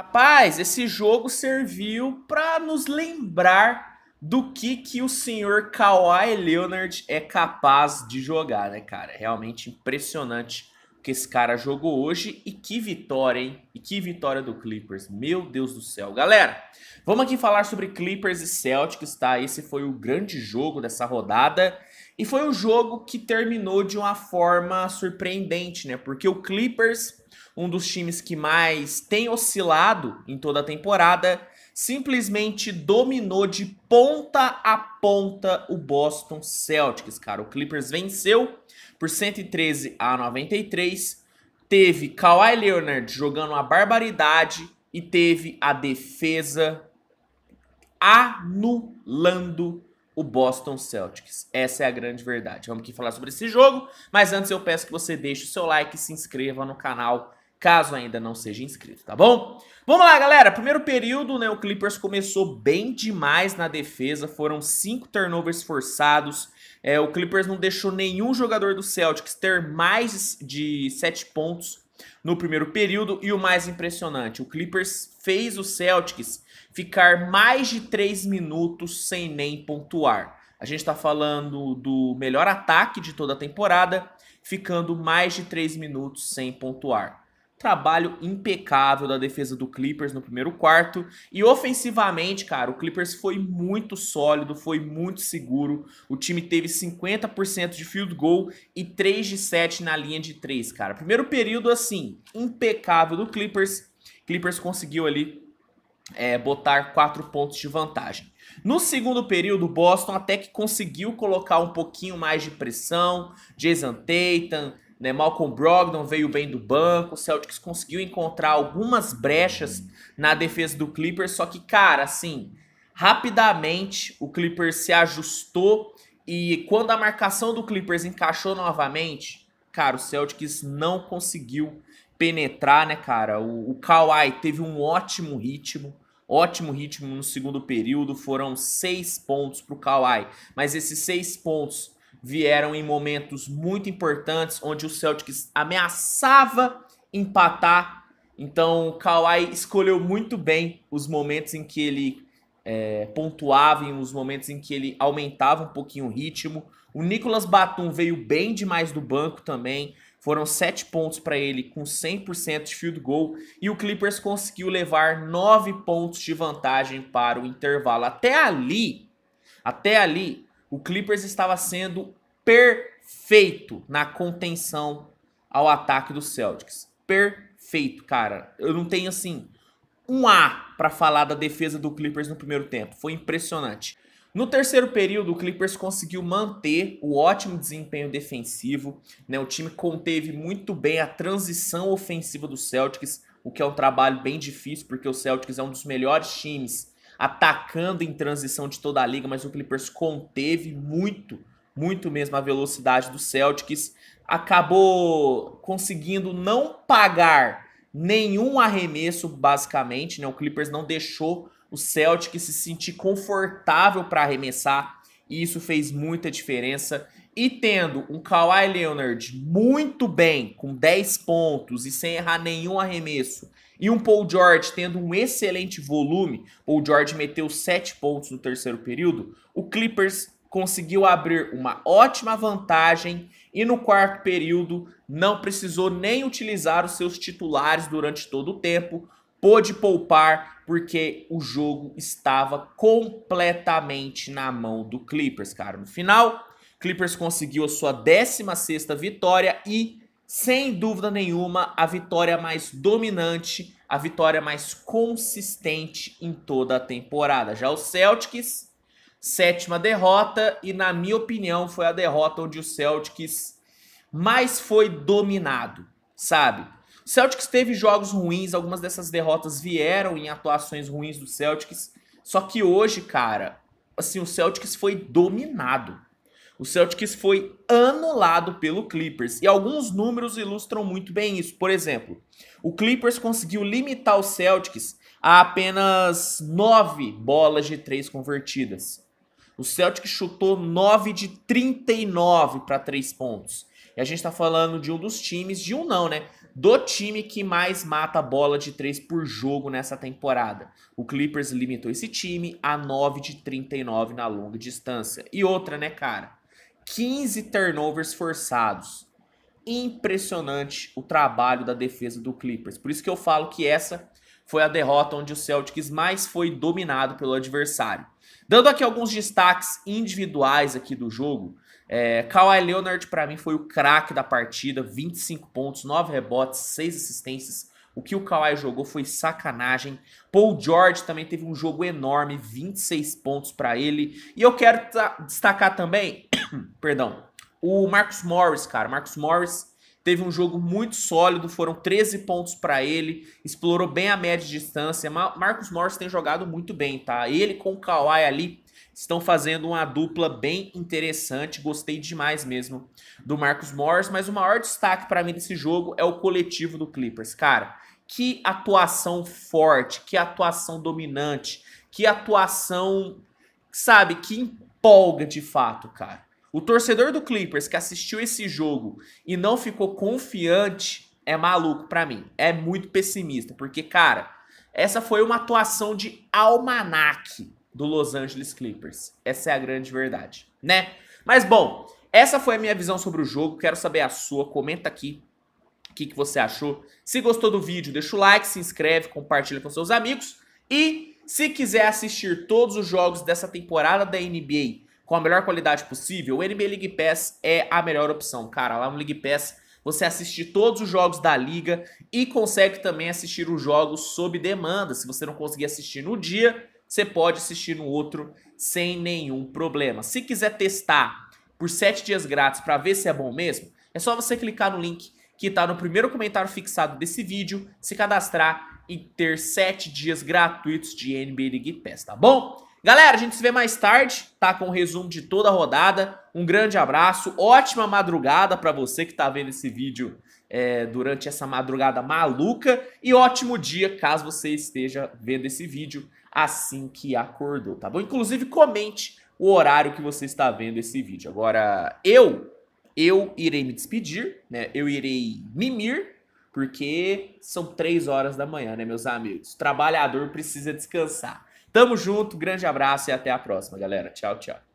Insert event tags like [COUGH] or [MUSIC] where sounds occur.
Rapaz, esse jogo serviu para nos lembrar do que, que o senhor Kawhi Leonard é capaz de jogar, né, cara? É realmente impressionante o que esse cara jogou hoje e que vitória, hein? E que vitória do Clippers. Meu Deus do céu. Galera, vamos aqui falar sobre Clippers e Celtics, tá? Esse foi o grande jogo dessa rodada. E foi um jogo que terminou de uma forma surpreendente, né? Porque o Clippers um dos times que mais tem oscilado em toda a temporada, simplesmente dominou de ponta a ponta o Boston Celtics, cara. O Clippers venceu por 113 a 93. Teve Kawhi Leonard jogando uma barbaridade e teve a defesa anulando o Boston Celtics. Essa é a grande verdade. Vamos aqui falar sobre esse jogo, mas antes eu peço que você deixe o seu like e se inscreva no canal caso ainda não seja inscrito, tá bom? Vamos lá, galera. Primeiro período, né? O Clippers começou bem demais na defesa. Foram cinco turnovers forçados. É, o Clippers não deixou nenhum jogador do Celtics ter mais de sete pontos no primeiro período. E o mais impressionante, o Clippers fez o Celtics ficar mais de três minutos sem nem pontuar. A gente está falando do melhor ataque de toda a temporada, ficando mais de três minutos sem pontuar. Trabalho impecável da defesa do Clippers no primeiro quarto. E ofensivamente, cara, o Clippers foi muito sólido, foi muito seguro. O time teve 50% de field goal e 3 de 7 na linha de 3, cara. Primeiro período, assim, impecável do Clippers. Clippers conseguiu ali é, botar 4 pontos de vantagem. No segundo período, Boston até que conseguiu colocar um pouquinho mais de pressão. Jason Tatum, né? Malcolm Brogdon veio bem do banco, o Celtics conseguiu encontrar algumas brechas na defesa do Clippers, só que, cara, assim, rapidamente o Clippers se ajustou e quando a marcação do Clippers encaixou novamente, cara, o Celtics não conseguiu penetrar, né, cara? O, o Kawhi teve um ótimo ritmo, ótimo ritmo no segundo período, foram seis pontos para o Kawhi, mas esses seis pontos vieram em momentos muito importantes onde o Celtics ameaçava empatar. Então, o Kawhi escolheu muito bem os momentos em que ele é, pontuava, em os momentos em que ele aumentava um pouquinho o ritmo. O Nicolas Batum veio bem demais do banco também. Foram sete pontos para ele com 100% de field goal e o Clippers conseguiu levar nove pontos de vantagem para o intervalo. Até ali, até ali, o Clippers estava sendo perfeito na contenção ao ataque do Celtics. Perfeito, cara. Eu não tenho assim um A para falar da defesa do Clippers no primeiro tempo. Foi impressionante. No terceiro período, o Clippers conseguiu manter o ótimo desempenho defensivo. Né? O time conteve muito bem a transição ofensiva do Celtics, o que é um trabalho bem difícil, porque o Celtics é um dos melhores times atacando em transição de toda a liga, mas o Clippers conteve muito, muito mesmo a velocidade do Celtics, acabou conseguindo não pagar nenhum arremesso, basicamente, né? O Clippers não deixou o Celtics se sentir confortável para arremessar, e isso fez muita diferença. E tendo um Kawhi Leonard muito bem, com 10 pontos e sem errar nenhum arremesso, e um Paul George tendo um excelente volume, Paul George meteu 7 pontos no terceiro período, o Clippers conseguiu abrir uma ótima vantagem e no quarto período não precisou nem utilizar os seus titulares durante todo o tempo, pôde poupar porque o jogo estava completamente na mão do Clippers, cara. No final, Clippers conseguiu a sua 16ª vitória e sem dúvida nenhuma, a vitória mais dominante, a vitória mais consistente em toda a temporada. Já o Celtics, sétima derrota, e na minha opinião, foi a derrota onde o Celtics mais foi dominado, sabe? O Celtics teve jogos ruins, algumas dessas derrotas vieram em atuações ruins do Celtics, só que hoje, cara, assim, o Celtics foi dominado. O Celtics foi anulado pelo Clippers e alguns números ilustram muito bem isso. Por exemplo, o Clippers conseguiu limitar o Celtics a apenas 9 bolas de 3 convertidas. O Celtics chutou 9 de 39 para 3 pontos. E a gente está falando de um dos times, de um não, né? Do time que mais mata bola de 3 por jogo nessa temporada. O Clippers limitou esse time a 9 de 39 na longa distância. E outra, né, cara? 15 turnovers forçados. Impressionante o trabalho da defesa do Clippers. Por isso que eu falo que essa foi a derrota onde o Celtics mais foi dominado pelo adversário. Dando aqui alguns destaques individuais aqui do jogo, é, Kawhi Leonard para mim foi o craque da partida, 25 pontos, 9 rebotes, 6 assistências, o que o Kawhi jogou foi sacanagem. Paul George também teve um jogo enorme, 26 pontos para ele. E eu quero destacar também, [COUGHS] perdão, o Marcus Morris, cara. Marcus Morris teve um jogo muito sólido, foram 13 pontos para ele, explorou bem a média de distância. Mar Marcos Morris tem jogado muito bem, tá? Ele com o Kawhi ali estão fazendo uma dupla bem interessante, gostei demais mesmo do Marcos Morris, mas o maior destaque para mim desse jogo é o coletivo do Clippers, cara. Que atuação forte, que atuação dominante, que atuação, sabe, que empolga de fato, cara. O torcedor do Clippers que assistiu esse jogo e não ficou confiante é maluco para mim. É muito pessimista, porque, cara, essa foi uma atuação de almanaque do Los Angeles Clippers. Essa é a grande verdade, né? Mas, bom, essa foi a minha visão sobre o jogo. Quero saber a sua. Comenta aqui o que, que você achou. Se gostou do vídeo, deixa o like, se inscreve, compartilha com seus amigos. E se quiser assistir todos os jogos dessa temporada da NBA com a melhor qualidade possível, o NBA League Pass é a melhor opção, cara. Lá no League Pass você assiste todos os jogos da liga e consegue também assistir os jogos sob demanda. Se você não conseguir assistir no dia, você pode assistir no outro sem nenhum problema. Se quiser testar por 7 dias grátis para ver se é bom mesmo, é só você clicar no link que está no primeiro comentário fixado desse vídeo, se cadastrar e ter 7 dias gratuitos de NBA League Pass, tá bom? Galera, a gente se vê mais tarde, tá? Com o resumo de toda a rodada. Um grande abraço, ótima madrugada para você que tá vendo esse vídeo é, durante essa madrugada maluca e ótimo dia caso você esteja vendo esse vídeo assim que acordou, tá bom? Inclusive comente o horário que você está vendo esse vídeo. Agora, eu eu irei me despedir, né? Eu irei mimir, porque são três horas da manhã, né, meus amigos? O trabalhador precisa descansar. Tamo junto, grande abraço e até a próxima, galera. Tchau, tchau.